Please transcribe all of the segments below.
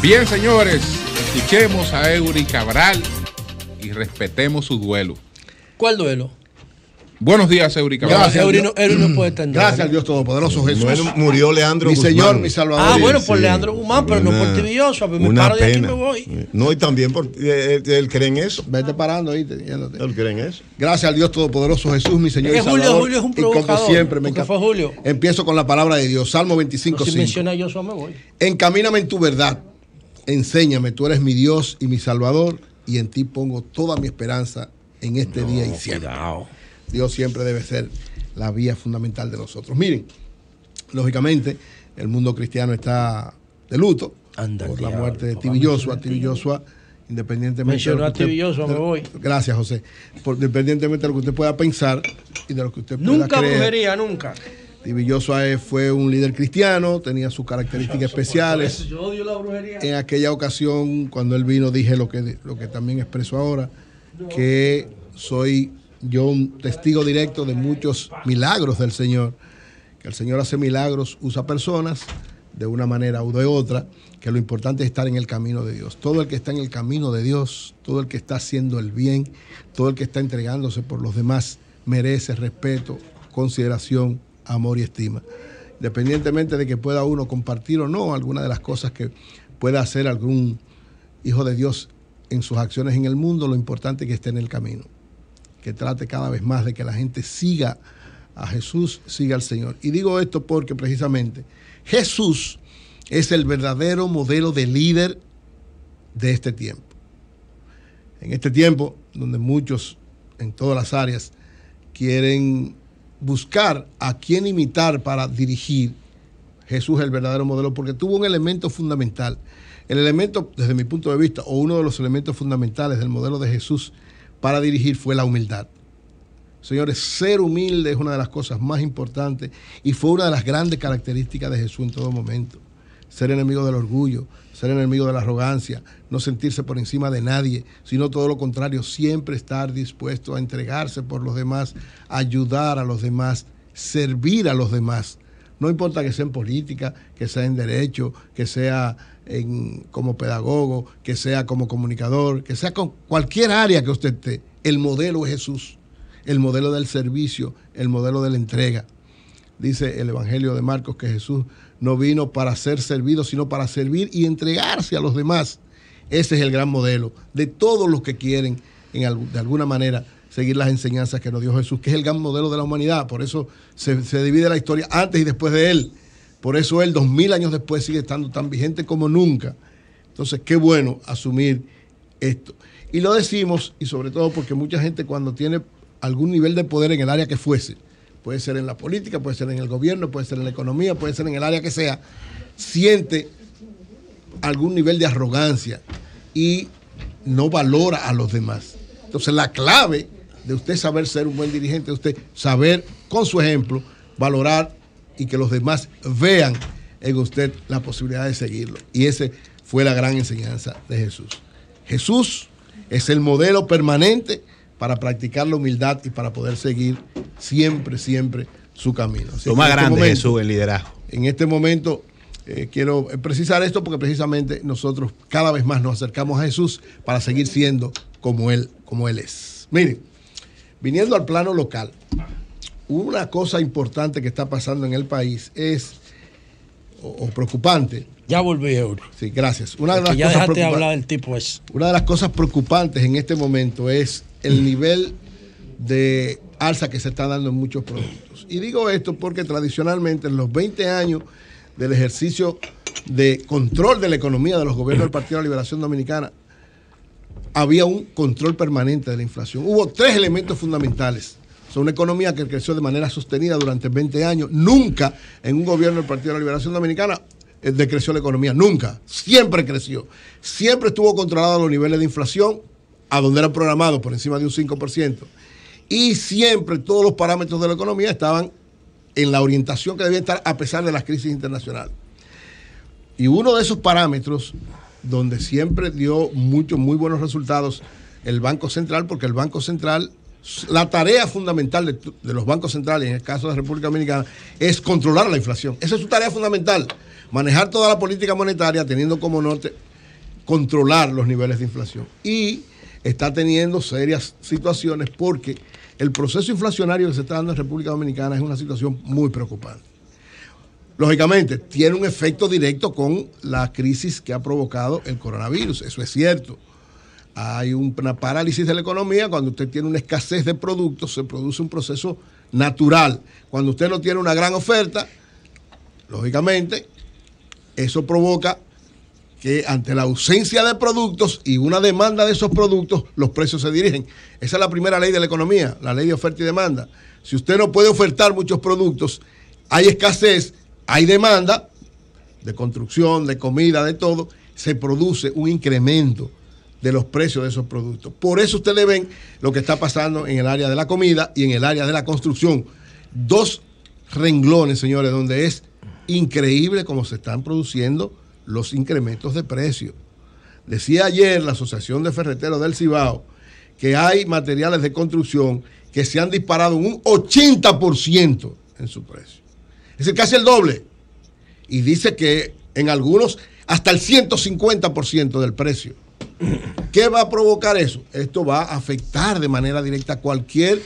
Bien, señores, escuchemos a Eury Cabral y respetemos su duelo. ¿Cuál duelo? Buenos días, Eurica. Gracias, Eurino, puede estar. Gracias al Dios Todopoderoso Jesús. murió Leandro mi Guzmán. Mi Señor, mi Salvador. Ah, bueno, por Leandro Guzmán, pero no por Tibioso. Me paro pena. de aquí me voy. No, y también por, él, eh, eh, él cree en eso. Vete parando ahí. teniéndote. Él cree en eso. Gracias al Dios Todopoderoso Jesús, mi Señor. Es y Julio, Julio es un provocador. Y como siempre, me encanta. Fue Julio. Empiezo con la palabra de Dios. Salmo 25. Pero si menciona yo, yo me voy. Encamíname en tu verdad. Enséñame, tú eres mi Dios y mi Salvador, y en ti pongo toda mi esperanza en este día y siempre. Cuidado. Dios siempre debe ser la vía fundamental de nosotros. Miren, lógicamente, el mundo cristiano está de luto por la muerte de Tibilloso. Joshua. independientemente. a me voy. Gracias, José. independientemente de lo que usted pueda pensar y de lo que usted pueda Nunca brujería, nunca. Tibi fue un líder cristiano, tenía sus características especiales. yo odio la brujería. En aquella ocasión, cuando él vino, dije lo que, lo que también expreso ahora, que soy yo un testigo directo de muchos milagros del Señor, que el Señor hace milagros, usa personas de una manera u de otra, que lo importante es estar en el camino de Dios. Todo el que está en el camino de Dios, todo el que está haciendo el bien, todo el que está entregándose por los demás, merece respeto, consideración, amor y estima. Independientemente de que pueda uno compartir o no alguna de las cosas que pueda hacer algún hijo de Dios en sus acciones en el mundo, lo importante es que esté en el camino que trate cada vez más de que la gente siga a Jesús, siga al Señor. Y digo esto porque precisamente Jesús es el verdadero modelo de líder de este tiempo. En este tiempo donde muchos en todas las áreas quieren buscar a quién imitar para dirigir, Jesús es el verdadero modelo porque tuvo un elemento fundamental. El elemento, desde mi punto de vista, o uno de los elementos fundamentales del modelo de Jesús, para dirigir fue la humildad. Señores, ser humilde es una de las cosas más importantes y fue una de las grandes características de Jesús en todo momento. Ser enemigo del orgullo, ser enemigo de la arrogancia, no sentirse por encima de nadie, sino todo lo contrario, siempre estar dispuesto a entregarse por los demás, ayudar a los demás, servir a los demás. No importa que sea en política, que sea en derecho, que sea como pedagogo, que sea como comunicador, que sea con cualquier área que usted esté, el modelo es Jesús, el modelo del servicio, el modelo de la entrega. Dice el Evangelio de Marcos que Jesús no vino para ser servido, sino para servir y entregarse a los demás. Ese es el gran modelo de todos los que quieren, en, de alguna manera, seguir las enseñanzas que nos dio Jesús, que es el gran modelo de la humanidad. Por eso se, se divide la historia antes y después de él. Por eso él, dos mil años después, sigue estando tan vigente como nunca. Entonces, qué bueno asumir esto. Y lo decimos, y sobre todo porque mucha gente cuando tiene algún nivel de poder en el área que fuese, puede ser en la política, puede ser en el gobierno, puede ser en la economía, puede ser en el área que sea, siente algún nivel de arrogancia y no valora a los demás. Entonces, la clave de usted saber ser un buen dirigente, de usted saber, con su ejemplo, valorar y que los demás vean en usted la posibilidad de seguirlo. Y esa fue la gran enseñanza de Jesús. Jesús es el modelo permanente para practicar la humildad y para poder seguir siempre, siempre su camino. Lo más este grande Jesús el liderazgo. En este momento eh, quiero precisar esto porque precisamente nosotros cada vez más nos acercamos a Jesús para seguir siendo como Él, como Él es. Miren, viniendo al plano local, una cosa importante que está pasando en el país es, o, preocupante. Ya volví, Euro. Sí, gracias. Una de, las hablar del tipo es una de las cosas preocupantes en este momento es el nivel de alza que se está dando en muchos productos. Y digo esto porque tradicionalmente en los 20 años del ejercicio de control de la economía de los gobiernos del Partido de la Liberación Dominicana, había un control permanente de la inflación. Hubo tres elementos fundamentales son una economía que creció de manera sostenida durante 20 años. Nunca en un gobierno del Partido de la Liberación Dominicana eh, decreció la economía, nunca, siempre creció, siempre estuvo controlado los niveles de inflación a donde era programado por encima de un 5%, y siempre todos los parámetros de la economía estaban en la orientación que debía estar a pesar de las crisis internacionales. Y uno de esos parámetros donde siempre dio muchos, muy buenos resultados el Banco Central, porque el Banco Central la tarea fundamental de, los bancos centrales, en el caso de la República Dominicana, es controlar la inflación. Esa es su tarea fundamental. Manejar toda la política monetaria teniendo como norte controlar los niveles de inflación. Y está teniendo serias situaciones porque el proceso inflacionario que se está dando en República Dominicana es una situación muy preocupante. Lógicamente, tiene un efecto directo con la crisis que ha provocado el coronavirus, eso es cierto hay una parálisis de la economía, cuando usted tiene una escasez de productos, se produce un proceso natural. Cuando usted no tiene una gran oferta, lógicamente, eso provoca que ante la ausencia de productos y una demanda de esos productos, los precios se dirigen. Esa es la primera ley de la economía, la ley de oferta y demanda. Si usted no puede ofertar muchos productos, hay escasez, hay demanda de construcción, de comida, de todo, se produce un incremento de los precios de esos productos. Por eso ustedes ven lo que está pasando en el área de la comida y en el área de la construcción. Dos renglones, señores, donde es increíble cómo se están produciendo los incrementos de precios. Decía ayer la Asociación de Ferreteros del Cibao que hay materiales de construcción que se han disparado un 80% en su precio. Es decir, casi el doble. Y dice que en algunos hasta el 150% del precio. ¿Qué va a provocar eso? Esto va a afectar de manera directa cualquier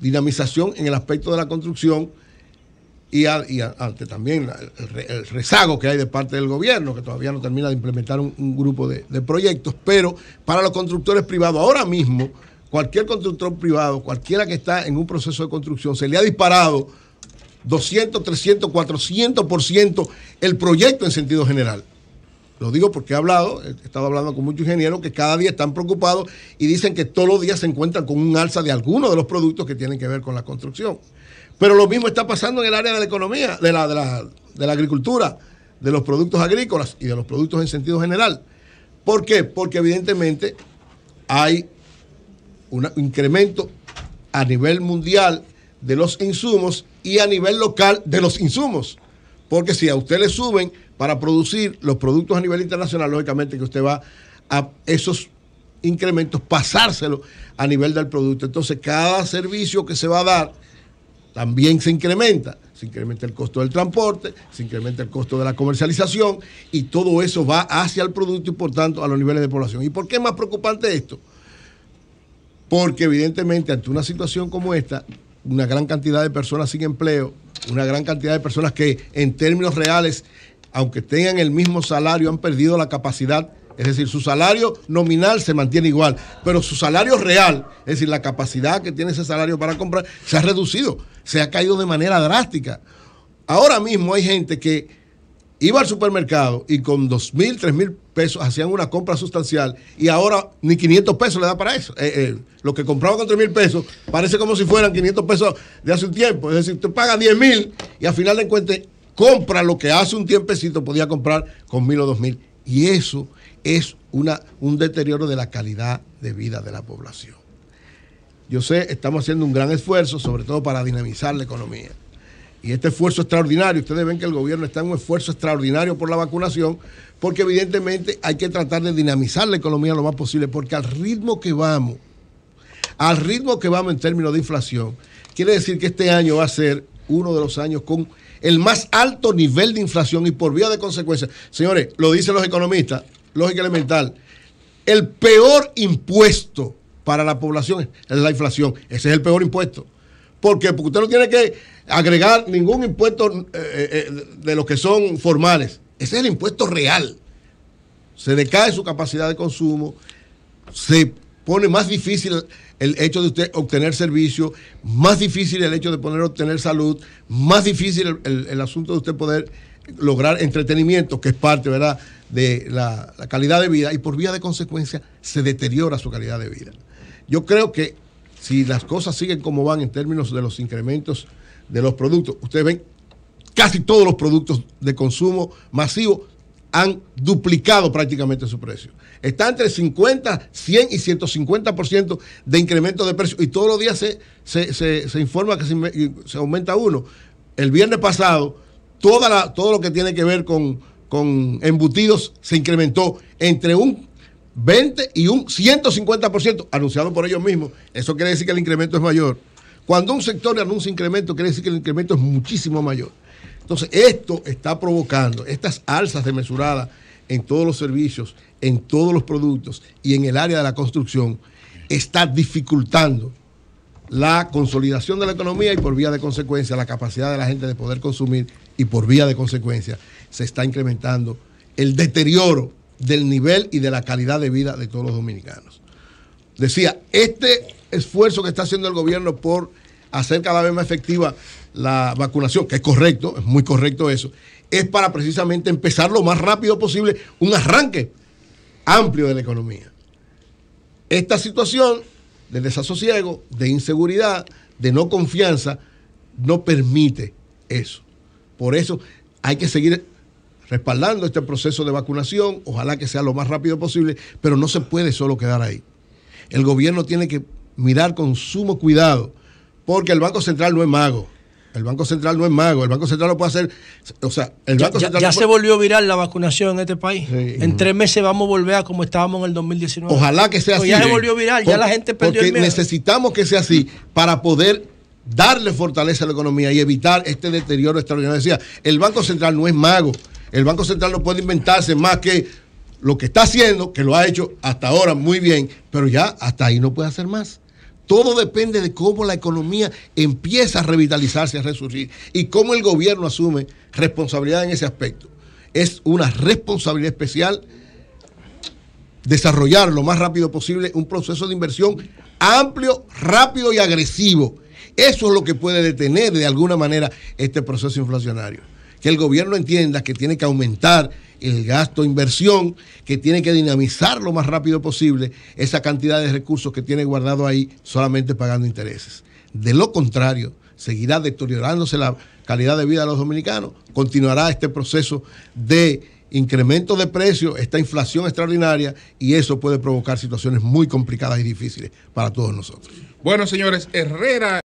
dinamización en el aspecto de la construcción y, ante también el, rezago que hay de parte del gobierno, que todavía no termina de implementar un, grupo de, de, proyectos, pero para los constructores privados, ahora mismo, cualquier constructor privado, cualquiera que está en un proceso de construcción, se le ha disparado 200, 300, 400% el proyecto en sentido general. Lo digo porque he hablado, he estado hablando con muchos ingenieros que cada día están preocupados y dicen que todos los días se encuentran con un alza de algunos de los productos que tienen que ver con la construcción. Pero lo mismo está pasando en el área de la economía, de la, de la, agricultura, de los productos agrícolas y de los productos en sentido general. ¿Por qué? Porque evidentemente hay un incremento a nivel mundial de los insumos y a nivel local de los insumos. Porque si a usted le suben para producir los productos a nivel internacional, lógicamente que usted va a esos incrementos, pasárselo a nivel del producto. Entonces, cada servicio que se va a dar también se incrementa. Se incrementa el costo del transporte, se incrementa el costo de la comercialización y todo eso va hacia el producto y por tanto a los niveles de población. ¿Y por qué es más preocupante esto? Porque evidentemente ante una situación como esta, una gran cantidad de personas sin empleo, una gran cantidad de personas que en términos reales, aunque tengan el mismo salario, han perdido la capacidad es decir, su salario nominal se mantiene igual, pero su salario real, es decir, la capacidad que tiene ese salario para comprar, se ha reducido, se ha caído de manera drástica. Ahora mismo hay gente que iba al supermercado y con 2.000, 3.000 hacían una compra sustancial y ahora ni 500 pesos le da para eso. Eh, eh, lo que compraba con 3 mil pesos parece como si fueran 500 pesos de hace un tiempo. Es decir, tú paga 10 mil y al final de cuentas compra lo que hace un tiempecito podía comprar con mil o dos mil. Y eso es una, un deterioro de la calidad de vida de la población. Yo sé, estamos haciendo un gran esfuerzo, sobre todo para dinamizar la economía y este esfuerzo extraordinario, ustedes ven que el gobierno está en un esfuerzo extraordinario por la vacunación, porque evidentemente hay que tratar de dinamizar la economía lo más posible, porque al ritmo que vamos, al ritmo que vamos en términos de inflación, quiere decir que este año va a ser uno de los años con el más alto nivel de inflación y por vía de consecuencia, señores, lo dicen los economistas, lógica elemental, el peor impuesto para la población es la inflación, ese es el peor impuesto porque usted no tiene que agregar ningún impuesto eh, eh, eh, de los que son formales. Ese es el impuesto real. Se decae su capacidad de consumo, se pone más difícil el hecho de usted obtener servicio, más difícil el hecho de poder obtener salud, más difícil el, asunto de usted poder lograr entretenimiento, que es parte ¿verdad? de la calidad de vida, y por vía de consecuencia se deteriora su calidad de vida. Yo creo que si las cosas siguen como van en términos de los incrementos de los productos, ustedes ven, casi todos los productos de consumo masivo han duplicado prácticamente su precio. Está entre 50, 100 y 150% de incremento de precio. Y todos los días se, informa que se, aumenta uno. El viernes pasado, toda todo lo que tiene que ver con embutidos se incrementó entre un 20 y un 150% anunciado por ellos mismos. Eso quiere decir que el incremento es mayor. Cuando un sector anuncia incremento, quiere decir que el incremento es muchísimo mayor. Entonces, esto está provocando estas alzas desmesuradas en todos los servicios, en todos los productos y en el área de la construcción, está dificultando la consolidación de la economía y por vía de consecuencia la capacidad de la gente de poder consumir y por vía de consecuencia se está incrementando el deterioro del nivel y de la calidad de vida de todos los dominicanos. Decía, este esfuerzo que está haciendo el gobierno por hacer cada vez más efectiva la vacunación, que es correcto, es muy correcto eso, es para precisamente empezar lo más rápido posible un arranque amplio de la economía. Esta situación de desasosiego, de inseguridad, de no confianza, no permite eso. Por eso hay que seguir respaldando este proceso de vacunación, ojalá que sea lo más rápido posible, pero no se puede solo quedar ahí. El gobierno tiene que mirar con sumo cuidado, porque el Banco Central no es mago. El Banco Central no es mago, el Banco Central no puede hacer. O sea, el Banco Central. Ya, se volvió viral la vacunación en este país. En tres meses vamos a volver a como estábamos en el 2019. Ojalá que sea así. Ya se volvió viral, ya la gente perdió el miedo. necesitamos que sea así para poder darle fortaleza a la economía y evitar este deterioro extraordinario. Decía, el Banco Central no es mago. El Banco Central no puede inventarse más que lo que está haciendo, que lo ha hecho hasta ahora muy bien, pero ya hasta ahí no puede hacer más. Todo depende de cómo la economía empieza a revitalizarse, a resurgir y cómo el gobierno asume responsabilidad en ese aspecto. Es una responsabilidad especial desarrollar lo más rápido posible un proceso de inversión amplio, rápido y agresivo. Eso es lo que puede detener de alguna manera este proceso inflacionario que el gobierno entienda que tiene que aumentar el gasto inversión, que tiene que dinamizar lo más rápido posible esa cantidad de recursos que tiene guardado ahí solamente pagando intereses. De lo contrario, seguirá deteriorándose la calidad de vida de los dominicanos, continuará este proceso de incremento de precios, esta inflación extraordinaria y eso puede provocar situaciones muy complicadas y difíciles para todos nosotros. Bueno, señores, Herrera.